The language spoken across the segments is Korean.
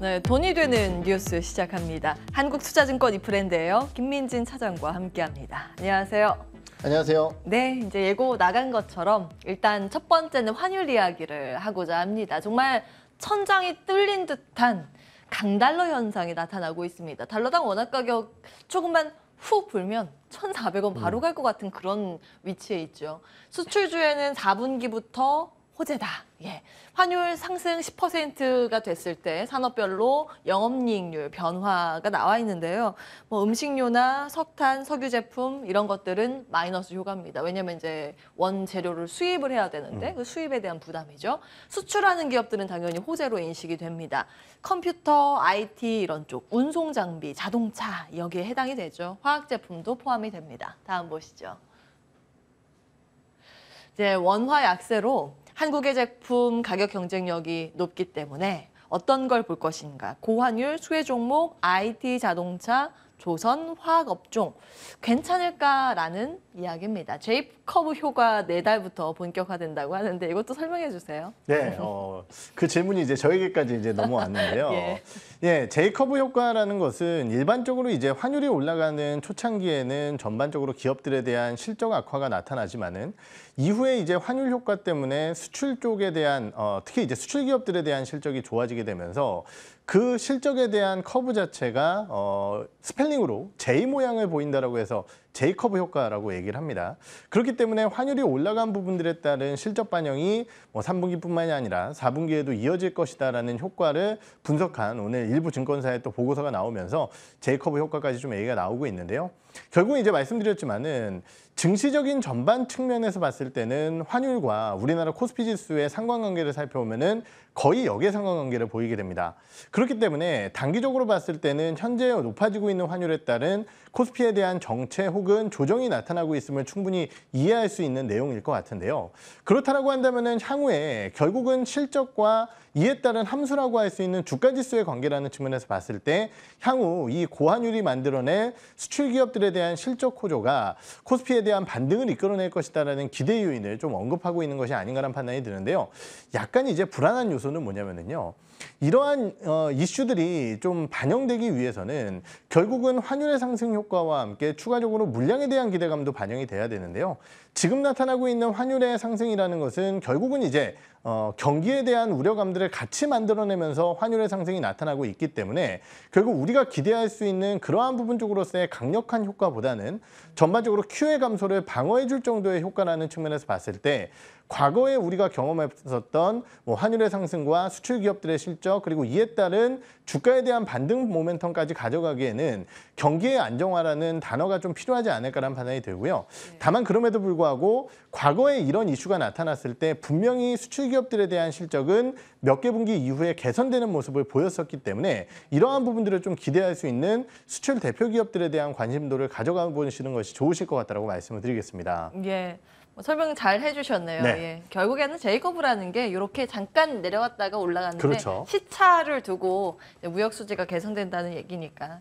네, 돈이 되는 뉴스 시작합니다. 한국투자증권 이프랜드예요. 김민진 차장과 함께합니다. 안녕하세요. 안녕하세요. 네, 이제 예고 나간 것처럼 일단 첫 번째는 환율 이야기를 하고자 합니다. 정말 천장이 뚫린 듯한 강달러 현상이 나타나고 있습니다. 달러당 원화 가격 조금만 후 불면 1,400원 바로 음. 갈것 같은 그런 위치에 있죠. 수출주에는 4분기부터 호재다. 예. 환율 상승 10%가 됐을 때 산업별로 영업이익률 변화가 나와 있는데요. 뭐 음식료나 석탄, 석유 제품 이런 것들은 마이너스 효과입니다. 왜냐하면 이제 원재료를 수입을 해야 되는데 음. 그 수입에 대한 부담이죠. 수출하는 기업들은 당연히 호재로 인식이 됩니다. 컴퓨터, IT 이런 쪽, 운송 장비, 자동차 여기에 해당이 되죠. 화학 제품도 포함이 됩니다. 다음 보시죠. 이제 원화 약세로 한국의 제품 가격 경쟁력이 높기 때문에 어떤 걸 볼 것인가. 고환율, 수혜 종목, IT 자동차, 조선 화학 업종 괜찮을까라는 이야기입니다. 제이커브 효과 내달부터 네 본격화된다고 하는데 이것도 설명해 주세요. 네, 어, 그 질문이 이제 저에게까지 이제 넘어왔는데요. 예. 예, 제이커브 효과라는 것은 일반적으로 이제 환율이 올라가는 초창기에는 전반적으로 기업들에 대한 실적 악화가 나타나지만은 이후에 이제 환율 효과 때문에 수출 쪽에 대한 어, 특히 이제 수출 기업들에 대한 실적이 좋아지게 되면서 그 실적에 대한 커브 자체가 어, 스펠링으로 J 모양을 보인다라고 해서 J 커브 효과라고 얘기를 합니다. 그렇기 때문에 환율이 올라간 부분들에 따른 실적 반영이 뭐 3분기뿐만이 아니라 4분기에도 이어질 것이다라는 효과를 분석한 오늘 일부 증권사의 또 보고서가 나오면서 J 커브 효과까지 좀 얘기가 나오고 있는데요. 결국 이제 말씀드렸지만은 증시적인 전반 측면에서 봤을 때는 환율과 우리나라 코스피 지수의 상관관계를 살펴보면은 거의 역의 상관관계를 보이게 됩니다. 그렇기 때문에 단기적으로 봤을 때는 현재 높아지고 있는 환율에 따른 코스피에 대한 정체 혹은 조정이 나타나고 있음을 충분히 이해할 수 있는 내용일 것 같은데요. 그렇다라고 한다면은 향후에 결국은 실적과 이에 따른 함수라고 할 수 있는 주가 지수의 관계라는 측면에서 봤을 때 향후 이 고환율이 만들어낸 수출 기업들의 기업에 대한 실적 호조가 코스피에 대한 반등을 이끌어낼 것이다라는 기대 요인을 좀 언급하고 있는 것이 아닌가라는 판단이 드는데요. 약간 이제 불안한 요소는 뭐냐면은요. 이러한 어, 이슈들이 좀 반영되기 위해서는 결국은 환율의 상승 효과와 함께 추가적으로 물량에 대한 기대감도 반영이 돼야 되는데요. 지금 나타나고 있는 환율의 상승이라는 것은 결국은 이제 어, 경기에 대한 우려감들을 같이 만들어내면서 환율의 상승이 나타나고 있기 때문에 결국 우리가 기대할 수 있는 그러한 부분 쪽으로서의 강력한 효과보다는 전반적으로 q 의 감소를 방어해 줄 정도의 효과라는 측면에서 봤을 때 과거에 우리가 경험했었던 뭐 환율의 상승과 수출 기업들의 실적 그리고 이에 따른 주가에 대한 반등 모멘텀까지 가져가기에는 경기의 안정화라는 단어가 좀 필요하지 않을까라는 판단이 들고요. 네. 다만 그럼에도 불구하고 과거에 이런 이슈가 나타났을 때 분명히 수출 기업들에 대한 실적은 몇 개 분기 이후에 개선되는 모습을 보였었기 때문에 이러한 부분들을 좀 기대할 수 있는 수출 대표 기업들에 대한 관심도를 가져가 보시는 것이 좋으실 것 같다고 말씀을 드리겠습니다. 예. 뭐 설명 잘 해주셨네요. 네. 예. 결국에는 제이콥이라는게 이렇게 잠깐 내려왔다가 올라갔는데 그렇죠. 시차를 두고 무역 수지가 개선된다는 얘기니까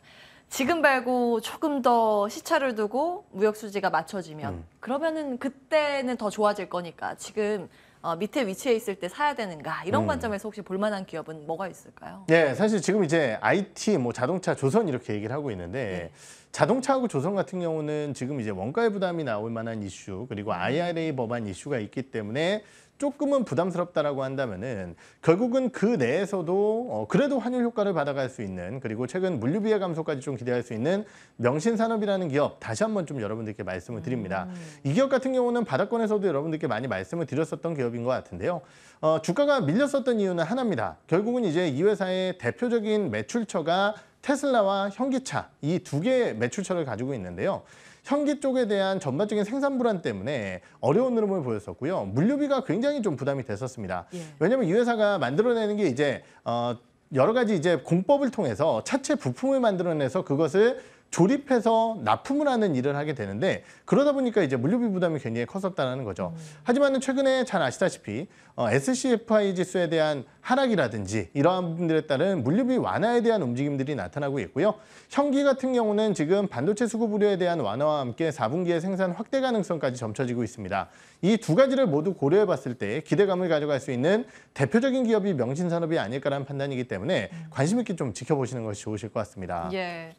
지금 말고 조금 더 시차를 두고 무역 수지가 맞춰지면 음. 그러면은 그때는 더 좋아질 거니까 지금 어, 밑에 위치에 있을 때 사야 되는가 이런 음. 관점에서 혹시 볼만한 기업은 뭐가 있을까요? 네, 사실 지금 이제 IT, 뭐 자동차, 조선 이렇게 얘기를 하고 있는데 네. 자동차하고 조선 같은 경우는 지금 이제 원가의 부담이 나올 만한 이슈 그리고 IRA 음. 법안 이슈가 있기 때문에 조금은 부담스럽다라고 한다면은 결국은 그 내에서도 어 그래도 환율 효과를 받아갈 수 있는 그리고 최근 물류비의 감소까지 좀 기대할 수 있는 명신산업이라는 기업 다시 한번 좀 여러분들께 말씀을 드립니다. 음. 이 기업 같은 경우는 바닷권에서도 여러분들께 많이 말씀을 드렸었던 기업인 것 같은데요. 어 주가가 밀렸었던 이유는 하나입니다. 결국은 이제 이 회사의 대표적인 매출처가 테슬라와 현기차 이 두 개의 매출처를 가지고 있는데요. 현기 쪽에 대한 전반적인 생산 불안 때문에 어려운 흐름을 보였었고요. 물류비가 굉장히 좀 부담이 됐었습니다. 예. 왜냐하면 이 회사가 만들어내는 게 이제 어, 여러 가지 이제 공법을 통해서 차체 부품을 만들어내서 그것을 조립해서 납품을 하는 일을 하게 되는데 그러다 보니까 이제 물류비 부담이 굉장히 컸었다는 거죠. 음. 하지만 최근에 잘 아시다시피 어, SCFI 지수에 대한 하락이라든지 이러한 부분들에 따른 물류비 완화에 대한 움직임들이 나타나고 있고요. 현기 같은 경우는 지금 반도체 수급 우려에 대한 완화와 함께 4분기에 생산 확대 가능성까지 점쳐지고 있습니다. 이 두 가지를 모두 고려해 봤을 때 기대감을 가져갈 수 있는 대표적인 기업이 명신산업이 아닐까라는 판단이기 때문에 음. 관심 있게 좀 지켜보시는 것이 좋으실 것 같습니다. 예.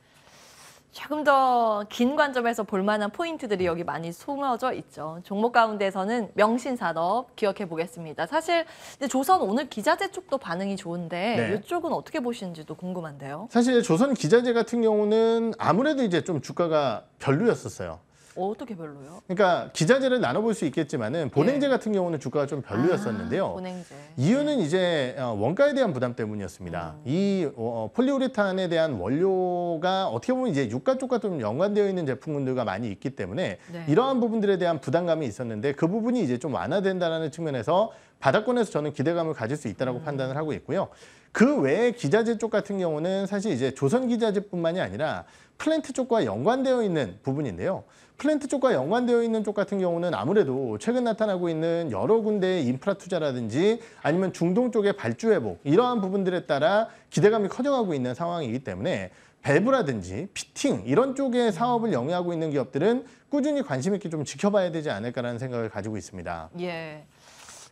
조금 더 긴 관점에서 볼 만한 포인트들이 여기 많이 숨어져 있죠. 종목 가운데서는 명신산업 기억해 보겠습니다. 사실 조선 오늘 기자재 쪽도 반응이 좋은데 네. 이쪽은 어떻게 보시는지도 궁금한데요. 사실 조선 기자재 같은 경우는 아무래도 이제 좀 주가가 별로였었어요. 어떻게 별로요? 그러니까 기자재를 나눠볼 수 있겠지만은 예. 보냉제 예. 같은 경우는 주가가 좀 별로였었는데요. 아, 보냉제. 이유는 예. 이제 어, 원가에 대한 부담 때문이었습니다. 음. 이 어, 어, 폴리우레탄에 대한 원료가 어떻게 보면 이제 유가 쪽과 좀 연관되어 있는 제품군들과 많이 있기 때문에 네. 이러한 부분들에 대한 부담감이 있었는데 그 부분이 이제 좀 완화된다라는 측면에서 바닥권에서 저는 기대감을 가질 수 있다라고 음. 판단을 하고 있고요. 그 외에 기자재 쪽 같은 경우는 사실 이제 조선 기자재뿐만이 아니라 플랜트 쪽과 연관되어 있는 부분인데요. 플랜트 쪽과 연관되어 있는 쪽 같은 경우는 아무래도 최근 나타나고 있는 여러 군데의 인프라 투자라든지 아니면 중동 쪽의 발주 회복 이러한 부분들에 따라 기대감이 커져가고 있는 상황이기 때문에 밸브라든지 피팅 이런 쪽의 사업을 영위하고 있는 기업들은 꾸준히 관심 있게 좀 지켜봐야 되지 않을까라는 생각을 가지고 있습니다. 예.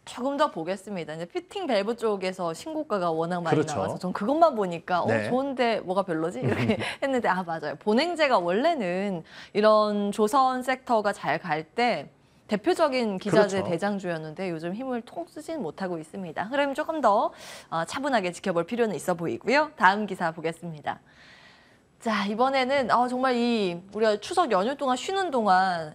조금 더 보겠습니다. 이제 피팅 밸브 쪽에서 신고가가 워낙 많이 그렇죠. 나와서 전 그것만 보니까 어, 네. 어 좋은데 뭐가 별로지 이렇게 했는데 아 맞아요. 보냉제가 원래는 이런 조선 섹터가 잘 갈 때 대표적인 기자재 그렇죠. 대장주였는데 요즘 힘을 통 쓰진 못하고 있습니다. 그럼 조금 더 어, 차분하게 지켜볼 필요는 있어 보이고요. 다음 기사 보겠습니다. 자 이번에는 어, 정말 이 우리가 추석 연휴 동안 쉬는 동안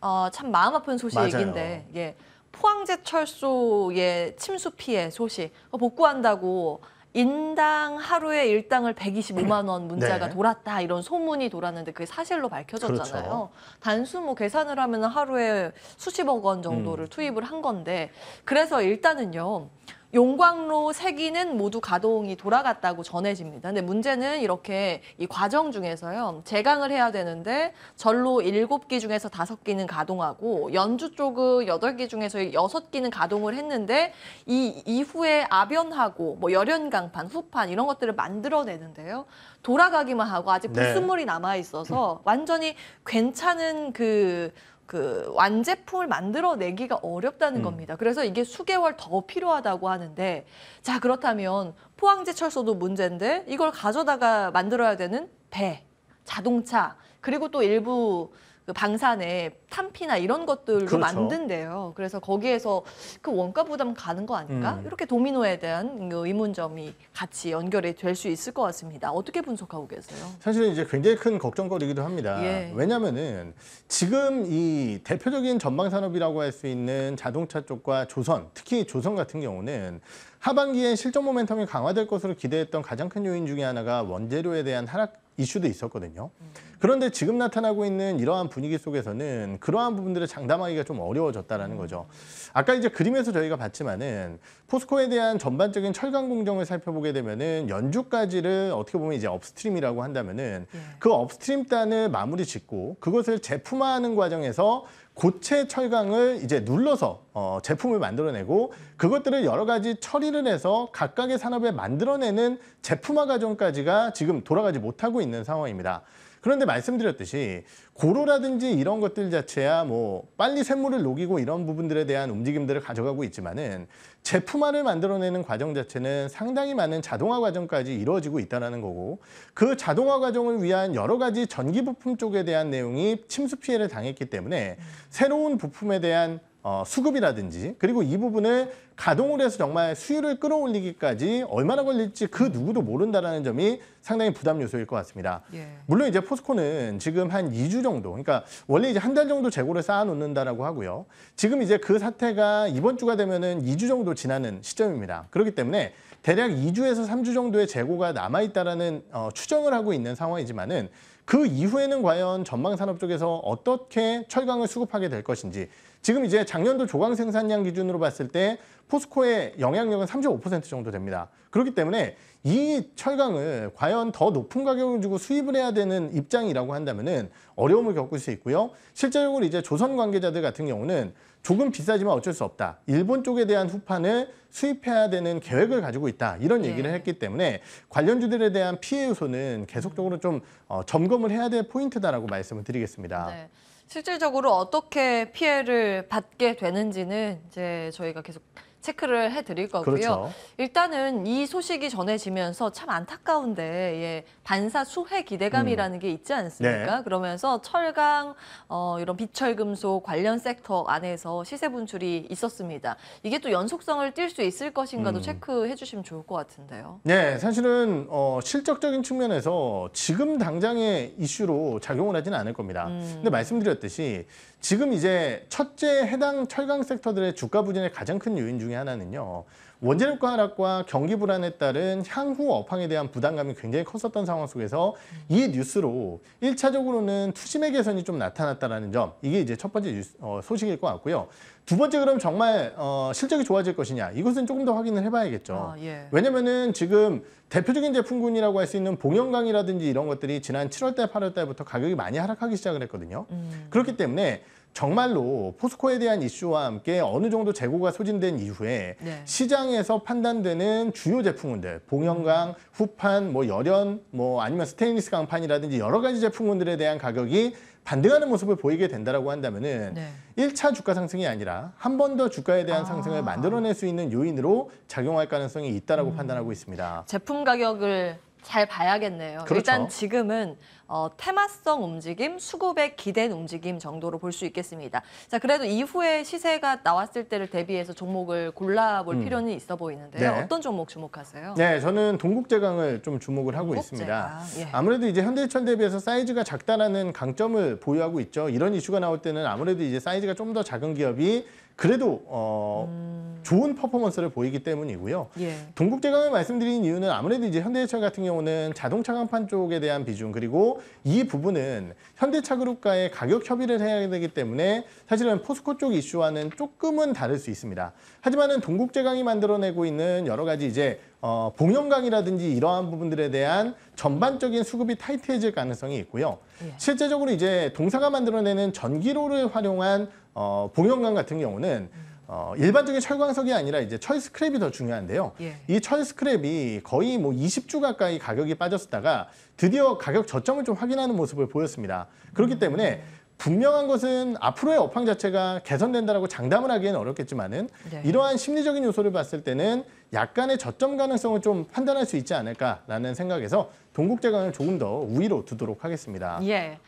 어, 참 마음 아픈 소식인데 예. 포항제 철소의 침수 피해 소식 어, 복구한다고 인당 하루에 일당을 125만 원 문자가 네. 돌았다 이런 소문이 돌았는데 그게 사실로 밝혀졌잖아요. 그렇죠. 단수 뭐 계산을 하면 하루에 수십억 원 정도를 음. 투입을 한 건데 그래서 일단은요. 용광로 세 기는 모두 가동이 돌아갔다고 전해집니다. 근데 문제는 이렇게 이 과정 중에서요. 재강을 해야 되는데 전로 일곱 기 중에서 다섯 기는 가동하고 연주 쪽은 여덟 기 중에서 여섯 기는 가동을 했는데 이 이후에 아변하고 뭐 열연강판, 후판 이런 것들을 만들어내는데요. 돌아가기만 하고 아직 네. 불순물이 남아 있어서 완전히 괜찮은 그그 완제품을 만들어내기가 어렵다는 음. 겁니다. 그래서 이게 수개월 더 필요하다고 하는데 자 그렇다면 포항제 철소도 문제인데 이걸 가져다가 만들어야 되는 배, 자동차 그리고 또 일부 그 방산에 탄피나 이런 것들로 그렇죠. 만든대요. 그래서 거기에서 그 원가 부담 가는 거 아닌가? 음. 이렇게 도미노에 대한 그 의문점이 같이 연결이 될 수 있을 것 같습니다. 어떻게 분석하고 계세요? 사실은 이제 굉장히 큰 걱정거리기도 합니다. 예. 왜냐면 지금 이 대표적인 전방 산업이라고 할 수 있는 자동차 쪽과 조선, 특히 조선 같은 경우는 하반기에 실적 모멘텀이 강화될 것으로 기대했던 가장 큰 요인 중의 하나가 원재료에 대한 하락 이슈도 있었거든요. 음. 그런데 지금 나타나고 있는 이러한 분위기 속에서는 그러한 부분들을 장담하기가 좀 어려워졌다라는 거죠. 아까 이제 그림에서 저희가 봤지만은 포스코에 대한 전반적인 철강 공정을 살펴보게 되면은 연주까지를 어떻게 보면 이제 업스트림이라고 한다면은 예. 그 업스트림 단을 마무리 짓고 그것을 제품화하는 과정에서 고체 철강을 이제 눌러서 어, 제품을 만들어내고 그것들을 여러 가지 처리를 해서 각각의 산업에 만들어내는 제품화 과정까지가 지금 돌아가지 못하고 있는 상황입니다. 그런데 말씀드렸듯이 고로라든지 이런 것들 자체야 뭐 빨리 샘물을 녹이고 이런 부분들에 대한 움직임들을 가져가고 있지만은 제품화를 만들어내는 과정 자체는 상당히 많은 자동화 과정까지 이루어지고 있다는 거고 그 자동화 과정을 위한 여러 가지 전기 부품 쪽에 대한 내용이 침수 피해를 당했기 때문에 새로운 부품에 대한 어, 수급이라든지 그리고 이 부분을 가동을 해서 정말 수율을 끌어올리기까지 얼마나 걸릴지 그 누구도 모른다는 점이 상당히 부담 요소일 것 같습니다. 예. 물론 이제 포스코는 지금 한 2주 정도, 그러니까 원래 이제 한 달 정도 재고를 쌓아놓는다라고 하고요. 지금 이제 그 사태가 이번 주가 되면은 2주 정도 지나는 시점입니다. 그렇기 때문에 대략 2주에서 3주 정도의 재고가 남아있다라는 어, 추정을 하고 있는 상황이지만은 그 이후에는 과연 전망 산업 쪽에서 어떻게 철강을 수급하게 될 것인지 지금 이제 작년도 조강 생산량 기준으로 봤을 때 포스코의 영향력은 35% 정도 됩니다. 그렇기 때문에 이 철강을 과연 더 높은 가격을 주고 수입을 해야 되는 입장이라고 한다면 어려움을 겪을 수 있고요. 실제적으로 이제 조선 관계자들 같은 경우는 조금 비싸지만 어쩔 수 없다. 일본 쪽에 대한 후판을 수입해야 되는 계획을 가지고 있다. 이런 네. 얘기를 네. 했기 때문에 관련주들에 대한 피해 요소는 계속적으로 좀 어, 점검을 해야 될 포인트다라고 말씀을 드리겠습니다. 네. 실질적으로 어떻게 피해를 받게 되는지는 이제 저희가 계속 체크를 해드릴 거고요. 그렇죠. 일단은 이 소식이 전해지면서 참 안타까운데 예, 반사 수혜 기대감이라는 음. 게 있지 않습니까? 네. 그러면서 철강 어, 이런 비철금속 관련 섹터 안에서 시세 분출이 있었습니다. 이게 또 연속성을 띨 수 있을 것인가도 음. 체크해 주시면 좋을 것 같은데요. 네, 사실은 어, 실적적인 측면에서 지금 당장의 이슈로 작용을 하지는 않을 겁니다. 음. 근데 말씀드렸듯이 지금 이제 첫째 해당 철강 섹터들의 주가 부진의 가장 큰 요인 중에 중에 하나는요. 원재료 가락과 경기 불안에 따른 향후 업황에 대한 부담감이 굉장히 컸었던 상황 속에서 이 뉴스로 일차적으로는 투심의 개선이 좀 나타났다는 점 이게 이제 첫 번째 뉴스, 어, 소식일 것 같고요. 두 번째 그럼 정말 어, 실적이 좋아질 것이냐 이것은 조금 더 확인을 해봐야겠죠. 아, 예. 왜냐면은 지금 대표적인 제품군이라고 할 수 있는 봉영강이라든지 이런 것들이 지난 7월달, 8월달부터 가격이 많이 하락하기 시작을 했거든요. 음. 그렇기 때문에 정말로 포스코에 대한 이슈와 함께 어느 정도 재고가 소진된 이후에 네. 시장에서 판단되는 주요 제품군들, 봉영강, 후판, 뭐 열연, 뭐 아니면 스테인리스 강판이라든지 여러 가지 제품군들에 대한 가격이 반등하는 모습을 보이게 된다라고 한다면은 네. 일차 주가 상승이 아니라 한 번 더 주가에 대한 아. 상승을 만들어낼 수 있는 요인으로 작용할 가능성이 있다라고 음. 판단하고 있습니다. 제품 가격을 잘 봐야겠네요. 그렇죠. 일단 지금은 어, 테마성 움직임, 수급에 기댄 움직임 정도로 볼 수 있겠습니다. 자, 그래도 이후에 시세가 나왔을 때를 대비해서 종목을 골라볼 음. 필요는 있어 보이는데요. 네. 어떤 종목 주목하세요? 네, 저는 동국제강을 좀 주목을 하고 있습니다. 예. 아무래도 이제 현대차에 대비해서 사이즈가 작다라는 강점을 보유하고 있죠. 이런 이슈가 나올 때는 아무래도 이제 사이즈가 좀 더 작은 기업이 그래도 어 음. 좋은 퍼포먼스를 보이기 때문이고요. 예. 동국제강을 말씀드린 이유는 아무래도 이제 현대차 같은 경우는 자동차 간판 쪽에 대한 비중 그리고 이 부분은 현대차 그룹과의 가격 협의를 해야 되기 때문에 사실은 포스코 쪽 이슈와는 조금은 다를 수 있습니다. 하지만은 동국제강이 만들어내고 있는 여러 가지 이제 어, 봉영강이라든지 이러한 부분들에 대한 전반적인 수급이 타이트해질 가능성이 있고요. 예. 실제적으로 이제 동사가 만들어내는 전기로를 활용한 어, 봉영강 같은 경우는 어, 일반적인 철광석이 아니라 이제 철 스크랩이 더 중요한데요. 예. 이철 스크랩이 거의 뭐 20주 가까이 가격이 빠졌다가 드디어 가격 저점을 좀 확인하는 모습을 보였습니다. 그렇기 때문에 분명한 것은 앞으로의 업황 자체가 개선된다라고 장담을 하기에는 어렵겠지만은 네. 이러한 심리적인 요소를 봤을 때는 약간의 저점 가능성을 좀 판단할 수 있지 않을까라는 생각에서 동국제강을 조금 더 우위로 두도록 하겠습니다. 예.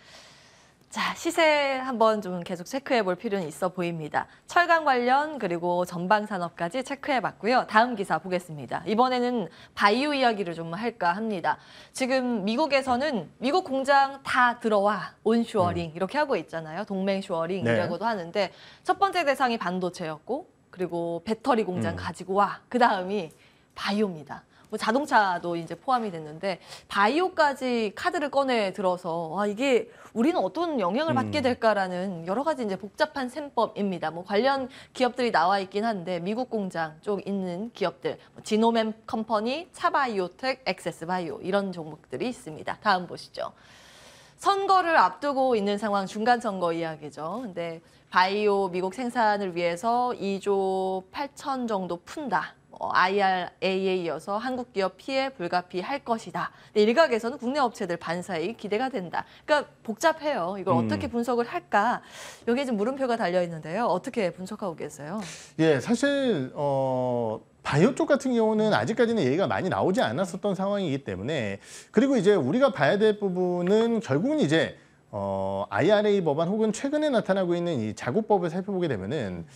자, 시세 한번 좀 계속 체크해 볼 필요는 있어 보입니다. 철강 관련 그리고 전방 산업까지 체크해 봤고요. 다음 기사 보겠습니다. 이번에는 바이오 이야기를 좀 할까 합니다. 지금 미국에서는 미국 공장 다 들어와 온슈어링 음. 이렇게 하고 있잖아요. 동맹 슈어링이라고도 네. 하는데 첫 번째 대상이 반도체였고 그리고 배터리 공장 음. 가지고 와. 그다음이 바이오입니다. 뭐 자동차도 이제 포함이 됐는데 바이오까지 카드를 꺼내 들어서 아 이게 우리는 어떤 영향을 받게 음. 될까라는 여러 가지 이제 복잡한 셈법입니다. 뭐 관련 기업들이 나와 있긴 한데 미국 공장 쪽 있는 기업들 뭐 지노맨 컴퍼니, 차바이오텍, 액세스바이오 이런 종목들이 있습니다. 다음 보시죠. 선거를 앞두고 있는 상황 중간 선거 이야기죠. 근데 바이오 미국 생산을 위해서 2조 8천 정도 푼다. IRA에 어, 이어서 한국 기업 피해 불가피할 것이다. 네, 일각에서는 국내 업체들 반사이 기대가 된다. 그러니까 복잡해요. 이걸 음. 어떻게 분석을 할까? 여기에 지 물음표가 달려 있는데요. 어떻게 분석하고 계세요? 예, 사실 어 바이오 쪽 같은 경우는 아직까지는 얘기가 많이 나오지 않았었던 상황이기 때문에 그리고 이제 우리가 봐야 될 부분은 결국은 이제 어 IRA 법안 혹은 최근에 나타나고 있는 이 자구법을 살펴보게 되면은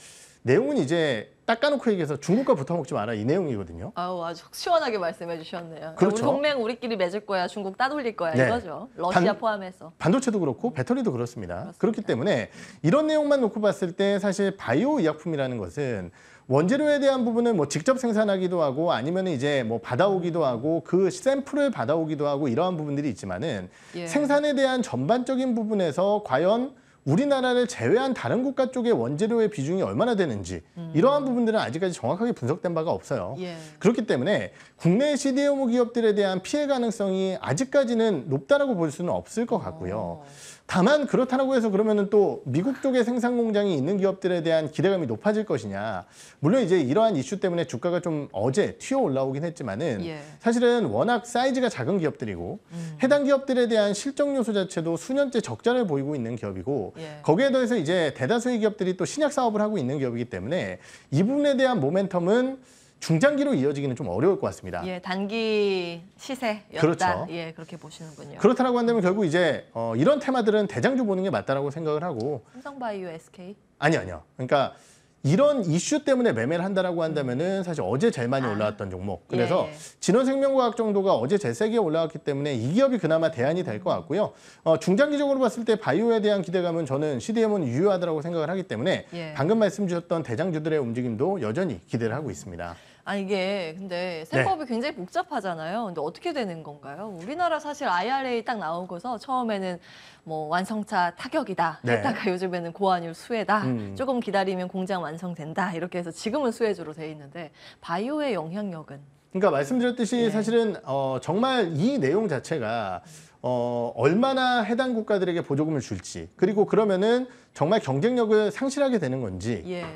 내용은 이제 닦아놓고 얘기해서 중국과 붙어먹지 마라 이 내용이거든요. 아우 아주 시원하게 말씀해 주셨네요. 그렇죠. 우리 동맹 우리끼리 맺을 거야 중국 따돌릴 거야 네. 이거죠. 러시아 반, 포함해서. 반도체도 그렇고 음. 배터리도 그렇습니다. 그렇습니다. 그렇기 때문에 이런 내용만 놓고 봤을 때 사실 바이오 의약품이라는 것은 원재료에 대한 부분을 뭐 직접 생산하기도 하고 아니면 이제 뭐 받아오기도 음. 하고 그 샘플을 받아오기도 하고 이러한 부분들이 있지만은 예. 생산에 대한 전반적인 부분에서 과연 우리나라를 제외한 다른 국가 쪽의 원재료의 비중이 얼마나 되는지 음. 이러한 부분들은 아직까지 정확하게 분석된 바가 없어요. 예. 그렇기 때문에 국내 CDMO 기업들에 대한 피해 가능성이 아직까지는 높다라고 볼 수는 없을 것 같고요. 오. 어. 다만 그렇다고 해서 그러면은 또 미국 쪽에 생산 공장이 있는 기업들에 대한 기대감이 높아질 것이냐. 물론 이제 이러한 이슈 때문에 주가가 좀 어제 튀어 올라오긴 했지만은 예. 사실은 워낙 사이즈가 작은 기업들이고 음. 해당 기업들에 대한 실적 요소 자체도 수년째 적자를 보이고 있는 기업이고 예. 거기에 더해서 이제 대다수의 기업들이 또 신약 사업을 하고 있는 기업이기 때문에 이 부분에 대한 모멘텀은 중장기로 이어지기는 좀 어려울 것 같습니다. 예, 단기 시세였다. 그렇죠. 예, 그렇게 보시는군요. 그렇다고 한다면 결국 이제 어, 이런 테마들은 대장주 보는 게 맞다라고 생각을 하고 삼성바이오 SK 아니 아니요. 그러니까 이런 이슈 때문에 매매를 한다라고 한다면은 음. 사실 어제 제일 많이 아. 올라왔던 종목. 그래서 예. 예. 진원생명과학 정도가 어제 제일 세게 올라왔기 때문에 이 기업이 그나마 대안이 될 것 같고요. 어, 중장기적으로 봤을 때 바이오에 대한 기대감은 저는 CDM은 유효하다고 생각을 하기 때문에 예. 방금 말씀 주셨던 대장주들의 움직임도 여전히 기대를 하고 있습니다. 아 이게 근데 네. 세법이 굉장히 복잡하잖아요. 근데 어떻게 되는 건가요? 우리나라 사실 IRA 딱 나오고서 처음에는 뭐 완성차 타격이다 했다가 네. 요즘에는 고환율 수혜다. 음. 조금 기다리면 공장 완성된다. 이렇게 해서 지금은 수혜주로 돼 있는데 바이오의 영향력은 그러니까 말씀드렸듯이 네. 사실은 어, 정말 이 내용 자체가 어, 얼마나 해당 국가들에게 보조금을 줄지 그리고 그러면은 정말 경쟁력을 상실하게 되는 건지 예.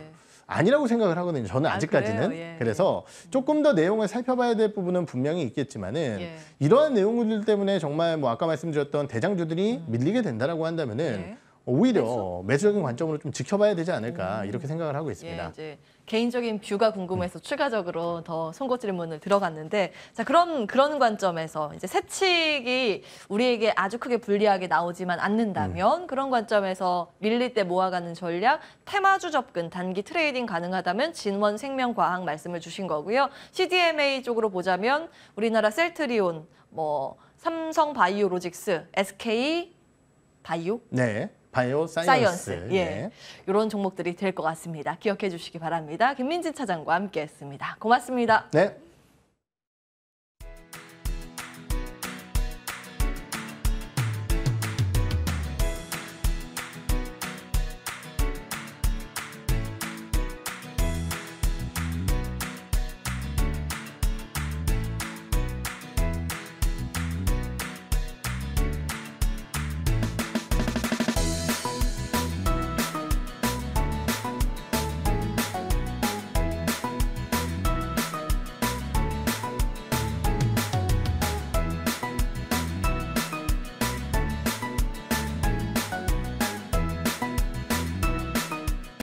아니라고 생각을 하거든요. 저는 아, 아직까지는. 아, 예. 그래서 조금 더 내용을 살펴봐야 될 부분은 분명히 있겠지만은 예. 이러한 내용들 때문에 정말 뭐 아까 말씀드렸던 대장주들이 음. 밀리게 된다라고 한다면은 예. 오히려 매수적인 관점으로 좀 지켜봐야 되지 않을까 음. 이렇게 생각을 하고 있습니다. 예, 이제 개인적인 뷰가 궁금해서 네. 추가적으로 더송곳 질문을 들어갔는데 자 그런 그런 관점에서 이제 세칙이 우리에게 아주 크게 불리하게 나오지만 않는다면 음. 그런 관점에서 밀릴 때 모아가는 전략 테마주 접근 단기 트레이딩 가능하다면 진원 생명과학 말씀을 주신 거고요 CDMA 쪽으로 보자면 우리나라 셀트리온 뭐 삼성 바이오로직스 SK 바이오 네. 바이오 사이언스, 사이언스. 예. 예. 이런 종목들이 될 것 같습니다. 기억해 주시기 바랍니다. 김민진 차장과 함께했습니다. 고맙습니다. 네,